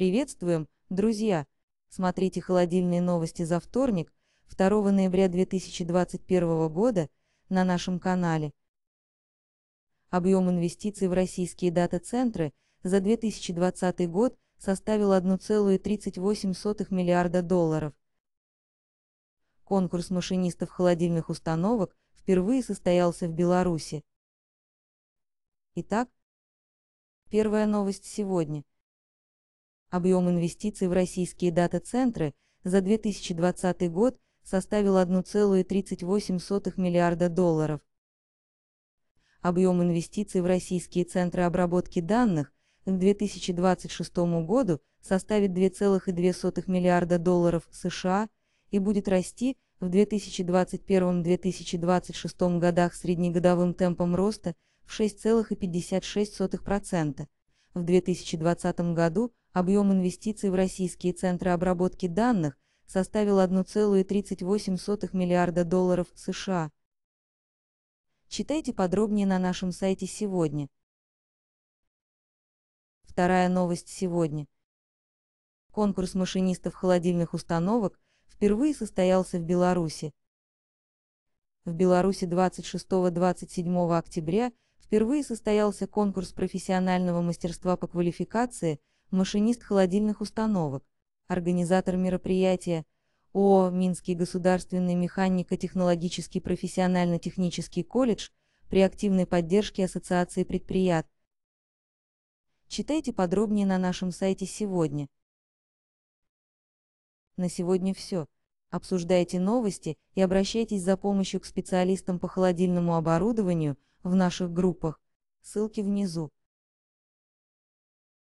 Приветствуем, друзья! Смотрите холодильные новости за вторник, 2 ноября 2021 года на нашем канале. Объем инвестиций в российские дата-центры за 2020 год составил 1,38 миллиарда долларов. Конкурс машинистов холодильных установок впервые состоялся в Беларуси. Итак, первая новость сегодня. Объем инвестиций в российские дата-центры за 2020 год составил 1,38 миллиарда долларов. Объем инвестиций в российские центры обработки данных к 2026 году составит 2,2 миллиарда долларов США и будет расти в 2021-2026 годах среднегодовым темпом роста в 6,56%. В 2020 году объем инвестиций в российские центры обработки данных составил 1,38 миллиарда долларов США. Читайте подробнее на нашем сайте сегодня. Вторая новость сегодня. Конкурс машинистов холодильных установок впервые состоялся в Беларуси. В Беларуси 26-27 октября впервые состоялся конкурс профессионального мастерства по квалификации – машинист холодильных установок, организатор мероприятия ООО «Минский государственный механико-технологический профессионально-технический колледж» при активной поддержке Ассоциации предприятий. Читайте подробнее на нашем сайте сегодня. На сегодня все. Обсуждайте новости и обращайтесь за помощью к специалистам по холодильному оборудованию в наших группах. Ссылки внизу.